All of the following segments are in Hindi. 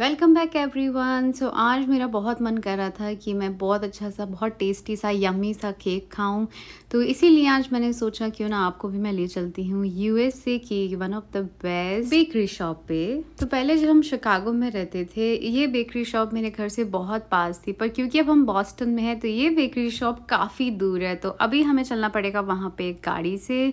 वेलकम बैक एवरीवन सो आज मेरा बहुत मन कर रहा था कि मैं बहुत अच्छा सा बहुत टेस्टी सा यम्मी सा केक खाऊं तो इसीलिए आज मैंने सोचा क्यों ना आपको भी मैं ले चलती हूँ यूएसए की one of the best bakery shop पे तो पहले जब हम शिकागो में रहते थे ये बेकरी शॉप मेरे घर से बहुत पास थी पर क्योंकि अब हम बॉस्टन में हैं तो ये बेकरी शॉप काफ़ी दूर है तो अभी हमें चलना पड़ेगा वहाँ पर गाड़ी से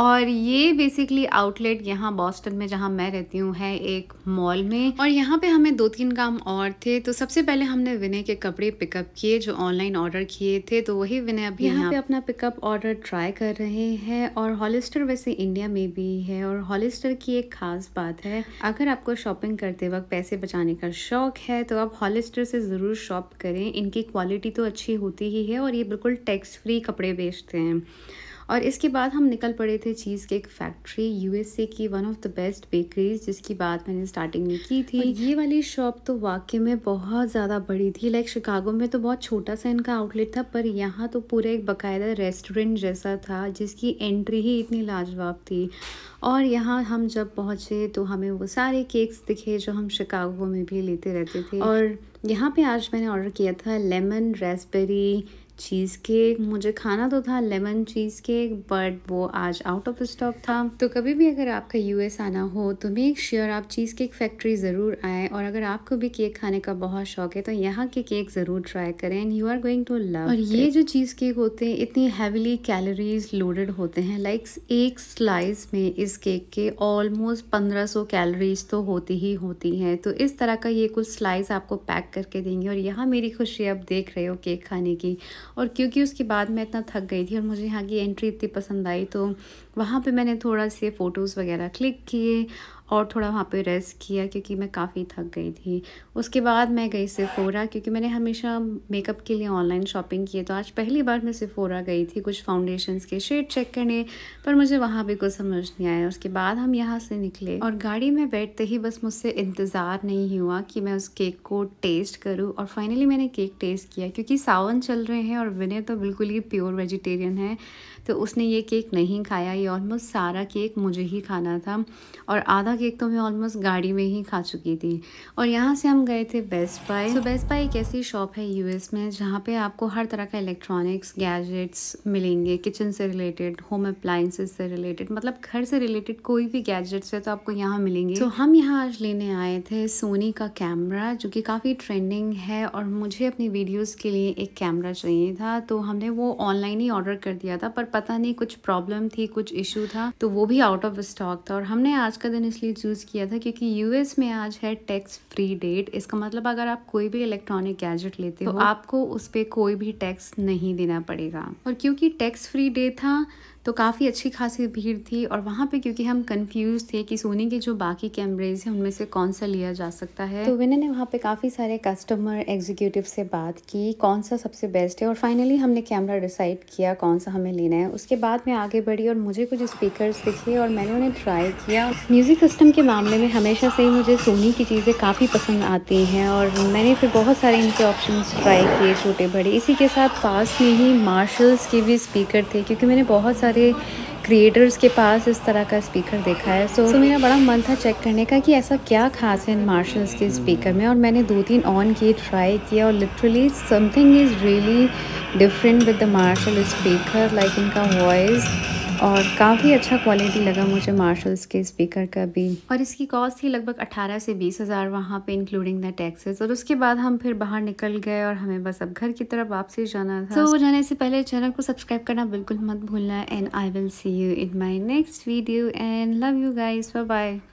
और ये बेसिकली आउटलेट यहाँ बॉस्टन में जहाँ मैं रहती हूँ है एक मॉल में और यहाँ पे हमें दो तीन काम और थे तो सबसे पहले हमने विनय के कपड़े पिकअप किए जो ऑनलाइन ऑर्डर किए थे तो वही विनय अभी यहाँ पे अपना पिकअप ऑर्डर ट्राई कर रहे हैं और हॉलिस्टर वैसे इंडिया में भी है और हॉलिस्टर की एक खास बात है अगर आपको शॉपिंग करते वक्त पैसे बचाने का शौक है तो आप हॉलिस्टर से ज़रूर शॉप करें इनकी क्वालिटी तो अच्छी होती ही है और ये बिल्कुल टैक्स फ्री कपड़े बेचते हैं और इसके बाद हम निकल पड़े थे चीज़ केक फैक्ट्री यूएसए की one of the best bakeries जिसकी बात मैंने स्टार्टिंग में की थी ये वाली शॉप तो वाकई में बहुत ज़्यादा बड़ी थी लाइक शिकागो में तो बहुत छोटा सा इनका आउटलेट था पर यहाँ तो पूरा एक बाकायदा रेस्टोरेंट जैसा था जिसकी एंट्री ही इतनी लाजवाब थी और यहाँ हम जब पहुँचे तो हमें वो सारे केक्स दिखे जो हम शिकागो में भी लेते रहते थे और यहाँ पे आज मैंने ऑर्डर किया था लेमन रेसबेरी चीज़ केक मुझे खाना तो था लेमन चीज़ केक बट वो आज आउट ऑफ स्टॉक था तो कभी भी अगर आपका यूएस आना हो तो मेक श्योर आप चीज़ केक फैक्ट्री ज़रूर आएँ और अगर आपको भी केक खाने का बहुत शौक है तो यहाँ के केक ज़रूर ट्राई करें and you are going to love और ये जो चीज़ केक होते हैं इतनी हैवीली कैलोरीज लोडेड होते हैं लाइक एक स्लाइस में इस केक के ऑलमोस्ट पंद्रह कैलोरीज तो होती ही होती हैं तो इस तरह का ये कुछ स्लाइस आपको पैक करके देंगे और यहाँ मेरी खुशी आप देख रहे हो केक खाने की और क्योंकि उसके बाद मैं इतना थक गई थी और मुझे यहाँ की एंट्री इतनी पसंद आई तो वहाँ पे मैंने थोड़ा से फ़ोटोज़ वगैरह क्लिक किए और थोड़ा वहाँ पे रेस्ट किया क्योंकि मैं काफ़ी थक गई थी उसके बाद मैं गई सिफोरा क्योंकि मैंने हमेशा मेकअप के लिए ऑनलाइन शॉपिंग की है तो आज पहली बार मैं सिफोरा गई थी कुछ फाउंडेशंस के शेड चेक करने पर मुझे वहाँ भी कुछ समझ नहीं आया उसके बाद हम यहाँ से निकले और गाड़ी में बैठते ही बस मुझसे इंतज़ार नहीं हुआ कि मैं उस केक को टेस्ट करूँ और फाइनली मैंने केक टेस्ट किया क्योंकि सावन चल रहे हैं और विनय तो बिल्कुल ही प्योर वेजिटेरियन है तो उसने ये केक नहीं खाया ये ऑलमोस्ट सारा केक मुझे ही खाना था और आधा आधा केक तो मैं ऑलमोस्ट गाड़ी में ही खा चुकी थी और यहाँ से हम गए थे बेस्ट बाय तो बेस्ट बाय एक ऐसी शॉप है यूएस में जहाँ पे आपको हर तरह का इलेक्ट्रॉनिक्स गैजेट्स मिलेंगे किचन से रिलेटेड होम अप्लाइंसेस से रिलेटेड मतलब घर से रिलेटेड कोई भी गैजेट्स है तो आपको यहाँ मिलेंगे तो हम यहाँ आज लेने आए थे सोनी का कैमरा जो कि काफ़ी ट्रेंडिंग है और मुझे अपनी वीडियोज़ के लिए एक कैमरा चाहिए था तो हमने वो ऑनलाइन ही ऑर्डर कर दिया था पर पता नहीं कुछ प्रॉब्लम थी कुछ इशू था तो वो भी आउट ऑफ स्टॉक था और हमने आज का दिन इसलिए इसलिए चूज़ किया था क्योंकि यूएस में आज है टैक्स फ्री डेट इसका मतलब अगर आप कोई भी इलेक्ट्रॉनिक गैजेट लेते तो हो तो आपको उस पर कोई भी टैक्स नहीं देना पड़ेगा और क्योंकि टैक्स फ्री डे था तो काफ़ी अच्छी खासी भीड़ थी और वहाँ पे क्योंकि हम कंफ्यूज थे कि सोनी के जो बाकी कैमरेज हैं उनमें से कौन सा लिया जा सकता है तो विनय ने वहाँ पे काफ़ी सारे कस्टमर एग्जीक्यूटिव से बात की कौन सा सबसे बेस्ट है और फाइनली हमने कैमरा डिसाइड किया कौन सा हमें लेना है उसके बाद मैं आगे बढ़ी और मुझे कुछ स्पीकर्स दिखे और मैंने उन्हें ट्राई किया म्यूज़िक सिस्टम के मामले में हमेशा से ही मुझे सोनी की चीज़ें काफ़ी पसंद आती हैं और मैंने फिर बहुत सारे इनके ऑप्शन ट्राई किए छोटे बड़े इसी के साथ पास में ही मार्शल्स के भी स्पीकर थे क्योंकि मैंने बहुत सारे सारे क्रिएटर्स के पास इस तरह का स्पीकर देखा है सो so, so, मेरा बड़ा मन था चेक करने का कि ऐसा क्या खास है इन मार्शल्स के स्पीकर में और मैंने दो तीन ऑन किए ट्राई किया और literally something is really different with the Marshall speaker like इनका वॉइस और काफ़ी अच्छा क्वालिटी लगा मुझे मार्शल्स के स्पीकर का भी और इसकी कॉस्ट थी लगभग 18 से बीस हज़ार वहाँ पे इंक्लूडिंग द टैक्सेस और उसके बाद हम फिर बाहर निकल गए और हमें बस अब घर की तरफ वापसी जाना था तो so, जाने से पहले चैनल को सब्सक्राइब करना बिल्कुल मत भूलना and I will see you in my next video and love you guys bye